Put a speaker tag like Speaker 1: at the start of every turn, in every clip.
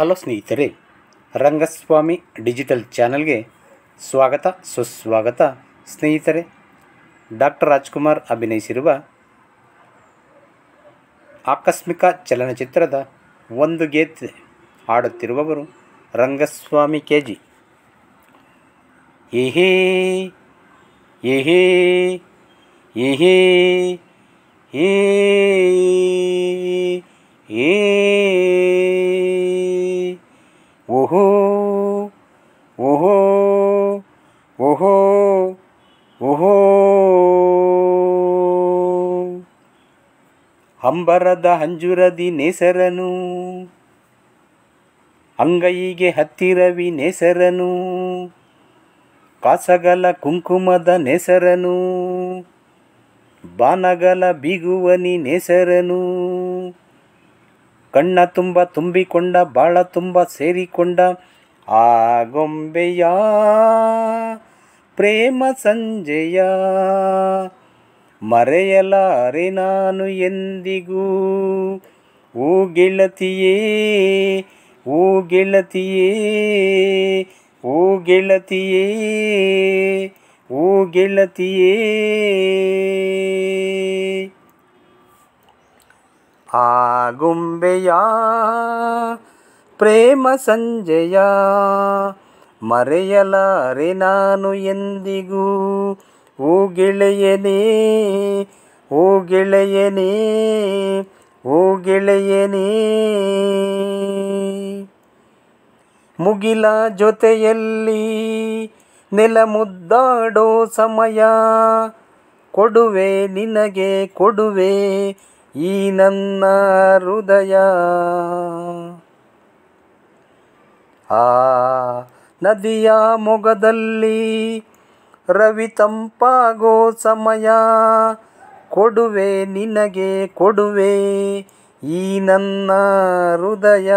Speaker 1: hello ಸ್ನೇಹಿತರೆ Rangaswamy digital ಚಾನಲ್ಗೆ ಸ್ವಾಗತ ಸುಸ್ವಾಗತ ಸ್ನೇಹಿತರೆ ಡಾಕ್ಟರ್ ರಾಜ್ಕುಮಾರ್ ಅಭಿನಯಿಸಿರುವ ಆಕಸ್ಮಿಕ ಚಲನಚಿತ್ರದ ಒಂದು ಗೀತೆ ಹಾಡುತ್ತಿರುವವರು ರಂಗಸ್ವಾಮಿ ಕೆ ಜಿ ಏಹೇ ಏಹೇ ಏಹೇ ಏ ಓಹೋ ಓಹೋ ಓಹೋ ಓಹೋ ಅಂಬರದ ಹಂಜುರದಿ ನೇಸರನು ಅಂಗೈಗೆ ಹತ್ತಿರವಿ ನೇಸರನು ಕಾಸಗಲ ಕುಂಕುಮದ ನೇಸರನು ಬಾನಗಲ ಬಿಗುವನಿ ನೇಸರನು ಕಣ್ಣ ತುಂಬ ತುಂಬಿಕೊಂಡ ಬಾಳ ತುಂಬ ಸೇರಿಕೊಂಡ ಆ ಗೊಂಬೆಯ ಪ್ರೇಮ ಸಂಜೆಯ ಮರೆಯಲಾರೆ ನಾನು ಎಂದಿಗೂ ಓ ಗೆಳತಿಯೇ ಓ ಗೆಳತಿಯೇ ಓ ಗೆಳತಿಯೇ ಓ ಗೆಳತಿಯೇ ಆಗುಂಬೆಯ ಪ್ರೇಮ ಸಂಜೆಯ ಮರೆಯಲಾರೆ ನಾನು ಎಂದಿಗೂ ಓ ಗೆಳೆಯನೇ ಓ ಗೆಳೆಯನೇ ಓ ಗೆಳೆಯನೇ ಮುಗಿಲ ಜೊತೆಯಲ್ಲಿ ನೆಲ ಮುದ್ದಾಡೋ ಸಮಯ ಕೊಡುವೆ ನಿನಗೆ ಕೊಡುವೆ ಈ ನನ್ನ ಹೃದಯ ಆ ನದಿಯ ಮೊಗದಲ್ಲಿ ರವಿ ತಂಪಾಗೋ ಸಮಯ ಕೊಡುವೆ ನಿನಗೆ ಕೊಡುವೆ ಈ ನನ್ನ ಹೃದಯ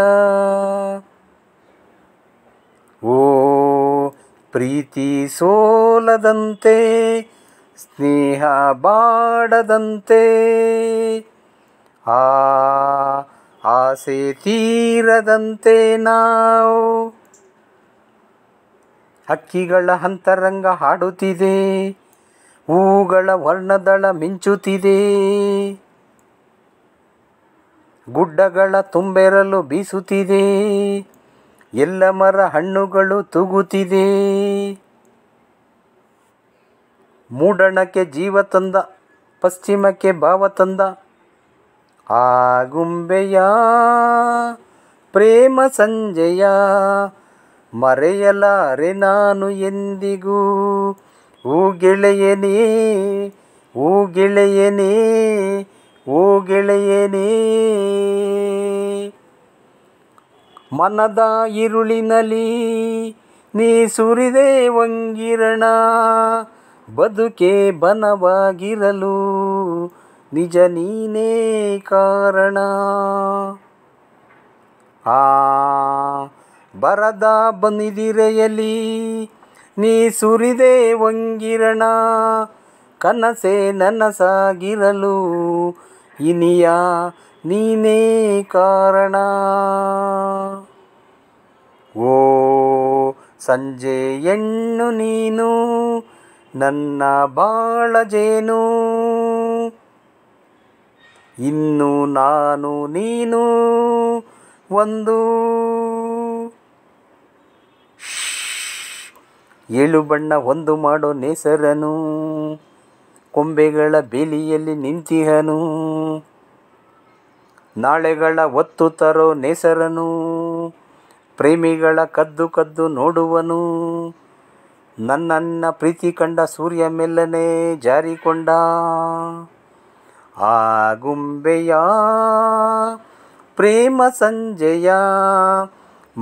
Speaker 1: ಓ ಪ್ರೀತಿ ಸೋಲದಂತೆ ಸ್ನೇಹ ಬಾಡದಂತೆ ಆ ಆಸೆ ತೀರದಂತೆ ನಾವು ಹಕ್ಕಿಗಳ ಅಂತರಂಗ ಹಾಡುತ್ತಿದೆ ಹೂಗಳ ವರ್ಣದಳ ಮಿಂಚುತ್ತಿದೆ ಗುಡ್ಡಗಳ ತುಂಬೆರಲು ಬೀಸುತ್ತಿದೆ ಎಲ್ಲ ಮರ ಹಣ್ಣುಗಳು ತೂಗುತ್ತಿದೆ ಮೂಡಣಕ್ಕೆ ಜೀವ ತಂದ ಪಶ್ಚಿಮಕ್ಕೆ ಭಾವ ತಂದ ಆಗುಂಬೆಯ ಪ್ರೇಮ ಸಂಜೆಯ ಮರೆಯಲಾರೆ ನಾನು ಎಂದಿಗೂ ಊ ಗೆಳೆಯನೇ ಊ ಗೆಳೆಯನೇ ಓ ಗೆಳೆಯನೇ ಮನದ ಇರುಳಿನಲ್ಲಿ ನೀ ಸುರಿದೆ ಒಂಗಿರಣ ಬದುಕೆ ಬನವಾಗಿರಲು ನಿಜ ನೀನೇ ಕಾರಣ ಆ ಬರದ ಬನಿದಿರೆಯಲಿ ನೀ ಸುರಿದೆ ಒಂಗಿರಣ ಕನಸೇ ನನಸಾಗಿರಲು ಇನಿಯ ನೀನೇ ಕಾರಣ ಓ ಸಂಜೆ ಎಣ್ಣು ನೀನು ನನ್ನ ಬಾಳಜೇನು ಇನ್ನು ನಾನು ನೀನು ಒಂದು ಏಳು ಬಣ್ಣ ಒಂದು ಮಾಡೋ ನೇಸರನು ಕೊಂಬೆಗಳ ಬೇಲಿಯಲ್ಲಿ ನಿಂತಿಹನು ನಾಳೆಗಳ ಒತ್ತು ತರೋ ನೇಸರನು ಪ್ರೇಮಿಗಳ ಕದ್ದು ಕದ್ದು ನೋಡುವನು ನನ್ನನ್ನ ಪ್ರೀತಿ ಕಂಡ ಸೂರ್ಯ ಮೆಲ್ಲನೆ ಜಾರಿಕೊಂಡ ಆಗುಂಬೆಯ ಪ್ರೇಮ ಸಂಜೆಯ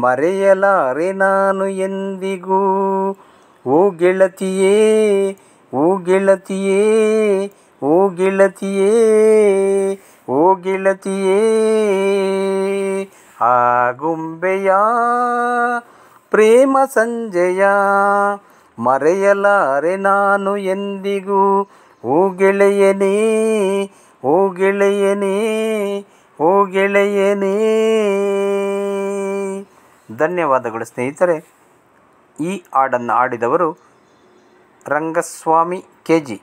Speaker 1: ಮರೆಯಲಾರೆ ನಾನು ಎಂದಿಗೂ ಓ ಗೆಳತಿಯೇ ಓ ಗೆಳತಿಯೇ ಓ ಗೆಳತಿಯೇ ಓ ಗೆಳತಿಯೇ ಆ ಗುಂಬೆಯ ಪ್ರೇಮ ಸಂಜೆಯ ಮರೆಯಲಾರೆ ನಾನು ಎಂದಿಗೂ ಓ ಗೆಳೆಯನೇ ಓ ಗೆಳೆಯನೇ ಓ ಗೆಳೆಯನೇ ಧನ್ಯವಾದಗಳು ಸ್ನೇಹಿತರೆ ಈ ಹಾಡನ್ನು ಆಡಿದವರು ರಂಗಸ್ವಾಮಿ ಕೆ ಜಿ